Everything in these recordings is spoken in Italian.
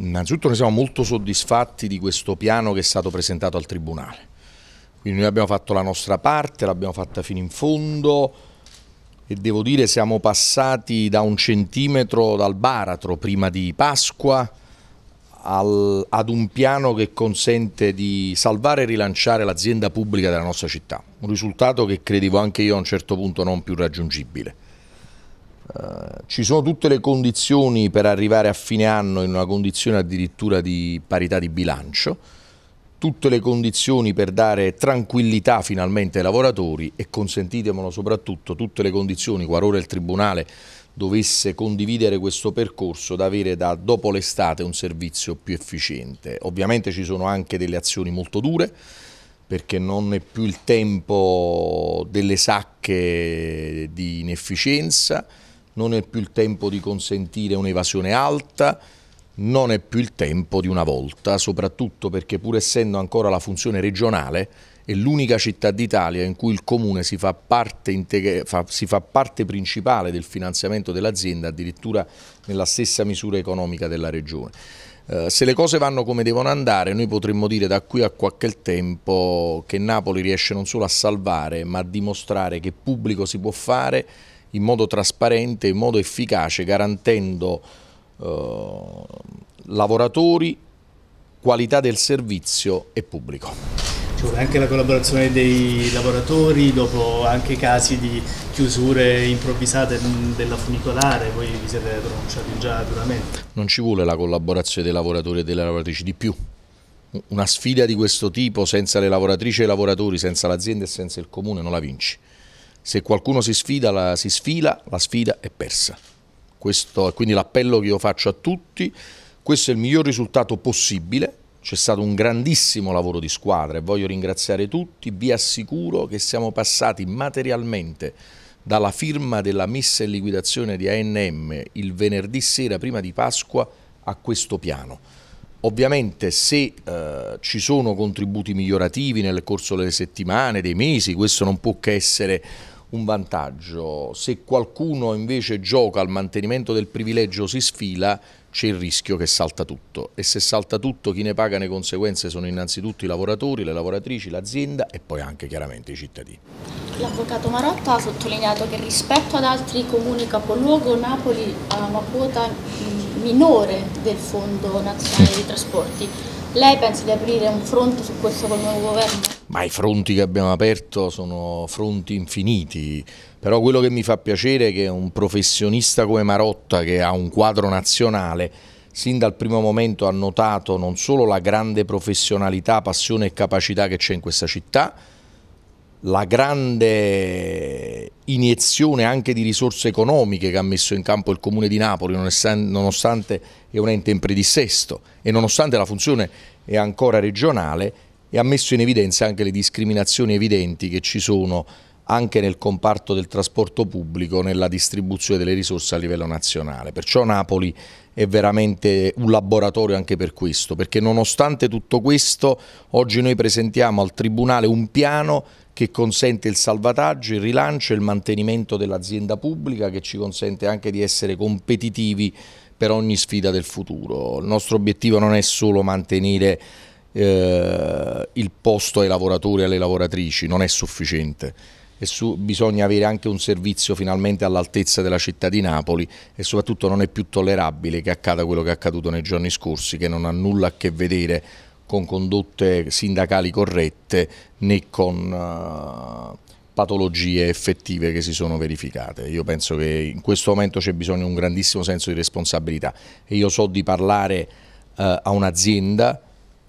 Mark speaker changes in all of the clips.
Speaker 1: Innanzitutto noi siamo molto soddisfatti di questo piano che è stato presentato al Tribunale. Quindi noi abbiamo fatto la nostra parte, l'abbiamo fatta fino in fondo e devo dire siamo passati da un centimetro dal baratro prima di Pasqua al, ad un piano che consente di salvare e rilanciare l'azienda pubblica della nostra città. Un risultato che credevo anche io a un certo punto non più raggiungibile. Eh, ci sono tutte le condizioni per arrivare a fine anno in una condizione addirittura di parità di bilancio, tutte le condizioni per dare tranquillità finalmente ai lavoratori e consentitemelo soprattutto tutte le condizioni qualora il Tribunale dovesse condividere questo percorso da avere da dopo l'estate un servizio più efficiente. Ovviamente ci sono anche delle azioni molto dure, perché non è più il tempo delle sacche di inefficienza, non è più il tempo di consentire un'evasione alta, non è più il tempo di una volta, soprattutto perché pur essendo ancora la funzione regionale, è l'unica città d'Italia in cui il comune si fa, parte, fa, si fa parte principale del finanziamento dell'azienda, addirittura nella stessa misura economica della regione. Eh, se le cose vanno come devono andare, noi potremmo dire da qui a qualche tempo che Napoli riesce non solo a salvare, ma a dimostrare che pubblico si può fare in modo trasparente, in modo efficace, garantendo eh, lavoratori, qualità del servizio e pubblico. Ci vuole anche la collaborazione dei lavoratori dopo anche casi di chiusure improvvisate della funicolare, voi vi siete pronunciati già duramente. Non ci vuole la collaborazione dei lavoratori e delle lavoratrici di più. Una sfida di questo tipo senza le lavoratrici e i lavoratori, senza l'azienda e senza il comune non la vinci se qualcuno si sfida, la, si sfila, la sfida è persa. Questo è quindi l'appello che io faccio a tutti. Questo è il miglior risultato possibile. C'è stato un grandissimo lavoro di squadra e voglio ringraziare tutti. Vi assicuro che siamo passati materialmente dalla firma della messa in liquidazione di ANM il venerdì sera prima di Pasqua a questo piano. Ovviamente se eh, ci sono contributi migliorativi nel corso delle settimane, dei mesi, questo non può che essere un vantaggio, se qualcuno invece gioca al mantenimento del privilegio si sfila, c'è il rischio che salta tutto e se salta tutto chi ne paga le conseguenze sono innanzitutto i lavoratori, le lavoratrici, l'azienda e poi anche chiaramente i cittadini. L'avvocato Marotta ha sottolineato che rispetto ad altri comuni capoluogo Napoli ha una quota minore del Fondo Nazionale dei Trasporti. Lei pensa di aprire un fronte su questo col nuovo governo? Ma i fronti che abbiamo aperto sono fronti infiniti, però quello che mi fa piacere è che un professionista come Marotta che ha un quadro nazionale sin dal primo momento ha notato non solo la grande professionalità, passione e capacità che c'è in questa città, la grande iniezione anche di risorse economiche che ha messo in campo il Comune di Napoli, nonostante è un ente in predissesto e nonostante la funzione è ancora regionale, e ha messo in evidenza anche le discriminazioni evidenti che ci sono anche nel comparto del trasporto pubblico nella distribuzione delle risorse a livello nazionale. Perciò Napoli è veramente un laboratorio anche per questo, perché nonostante tutto questo oggi noi presentiamo al Tribunale un piano che consente il salvataggio, il rilancio e il mantenimento dell'azienda pubblica, che ci consente anche di essere competitivi per ogni sfida del futuro. Il nostro obiettivo non è solo mantenere eh, il posto ai lavoratori e alle lavoratrici, non è sufficiente e su, bisogna avere anche un servizio finalmente all'altezza della città di Napoli e soprattutto non è più tollerabile che accada quello che è accaduto nei giorni scorsi, che non ha nulla a che vedere con condotte sindacali corrette né con uh, patologie effettive che si sono verificate. Io penso che in questo momento c'è bisogno di un grandissimo senso di responsabilità e io so di parlare uh, a un'azienda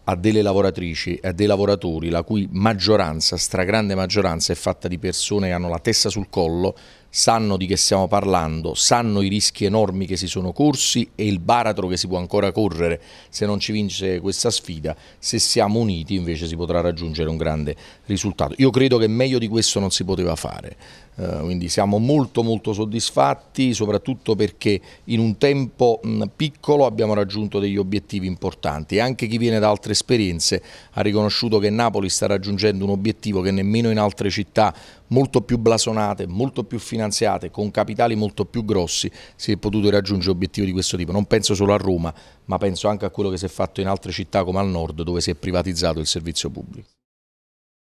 Speaker 1: a delle lavoratrici, a dei lavoratori, la cui maggioranza, stragrande maggioranza, è fatta di persone che hanno la testa sul collo, sanno di che stiamo parlando, sanno i rischi enormi che si sono corsi e il baratro che si può ancora correre se non ci vince questa sfida, se siamo uniti invece si potrà raggiungere un grande risultato. Io credo che meglio di questo non si poteva fare, uh, quindi siamo molto molto soddisfatti, soprattutto perché in un tempo mh, piccolo abbiamo raggiunto degli obiettivi importanti e anche chi viene da altre esperienze ha riconosciuto che Napoli sta raggiungendo un obiettivo che nemmeno in altre città molto più blasonate, molto più finanziate, con capitali molto più grossi, si è potuto raggiungere obiettivi di questo tipo. Non penso solo a Roma, ma penso anche a quello che si è fatto in altre città come al nord, dove si è privatizzato il servizio pubblico.